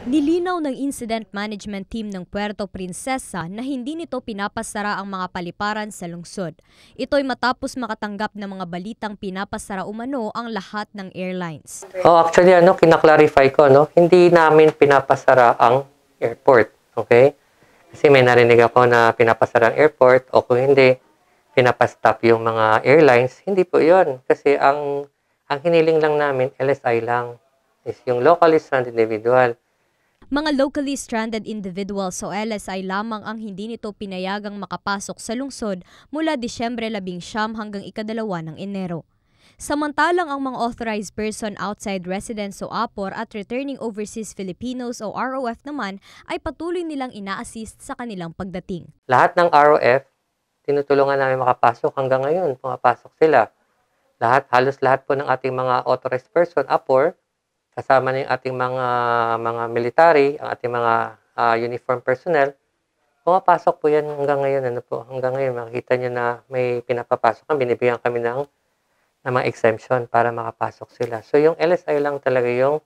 Nilinaw ng Incident Management Team ng Puerto Princesa na hindi nito pinapasara ang mga paliparan sa lungsod. Ito'y matapos makatanggap ng mga balitang pinapasara umano ang lahat ng airlines. Oh, actually ano, kinaklarify ko, no? hindi namin pinapasara ang airport. Okay? Kasi may narinig ako na pinapasara ang airport o kung hindi, pinapastop yung mga airlines. Hindi po yon Kasi ang, ang hiniling lang namin, LSI lang, is yung locally stranded individual. Mga locally stranded individuals o LSI lamang ang hindi nito pinayagang makapasok sa lungsod mula Disyembre 19 hanggang ikadalawa ng Enero. Samantalang ang mga authorized person outside residence o APOR at returning overseas Filipinos o ROF naman ay patuloy nilang ina-assist sa kanilang pagdating. Lahat ng ROF, tinutulungan namin makapasok hanggang ngayon, pumapasok sila. Lahat, halos lahat po ng ating mga authorized person, APOR, kasama na yung ating mga mga military, ang ating mga uh, uniform personnel, pumapasok po yan hanggang ngayon. Ano po, hanggang ngayon makikita nyo na may pinapapasok kami, binibigyan kami ng, ng mga exemption para makapasok sila. So yung LSI lang talaga yung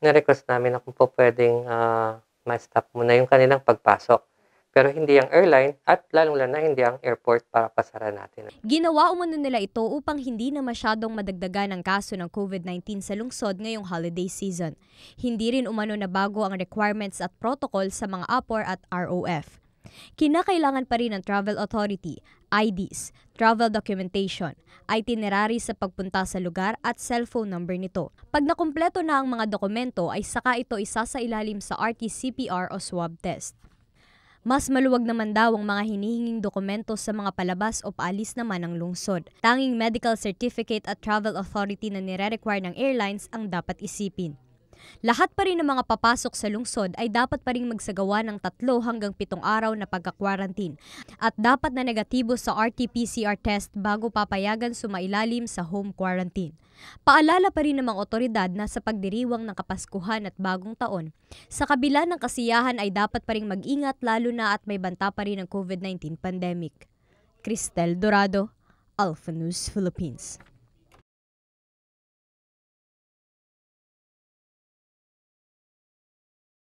na-request namin na kung po pwedeng uh, ma-stop muna yung kanilang pagpasok pero hindi ang airline at lalong-lalo na hindi ang airport para pasara natin. Ginawa umano nila ito upang hindi na masyadong madagdagan ang kaso ng COVID-19 sa lungsod ngayong holiday season. Hindi rin umano na bago ang requirements at protocol sa mga APOR at ROF. Kinakailangan pa rin ang travel authority, IDs, travel documentation, itinerary sa pagpunta sa lugar at cellphone number nito. Pag nakumpleto na ang mga dokumento ay saka ito isa sa ilalim sa RT-CPR o swab test mas maluwag naman daw ang mga hinihinging dokumento sa mga palabas o paalis naman ng lungsod. Tanging medical certificate at travel authority na nire-require ng airlines ang dapat isipin lahat pa rin ng mga papasok sa lungsod ay dapat pa rin magsagawa ng tatlo hanggang pitong araw na pagka-quarantine at dapat na negatibo sa RT-PCR test bago papayagan sumailalim sa home quarantine. Paalala pa rin ng mga otoridad na sa pagdiriwang ng Kapaskuhan at Bagong Taon, sa kabila ng kasiyahan ay dapat pa rin mag-ingat lalo na at may banta pa rin ng COVID-19 pandemic. Cristel Dorado, Alpha News Philippines.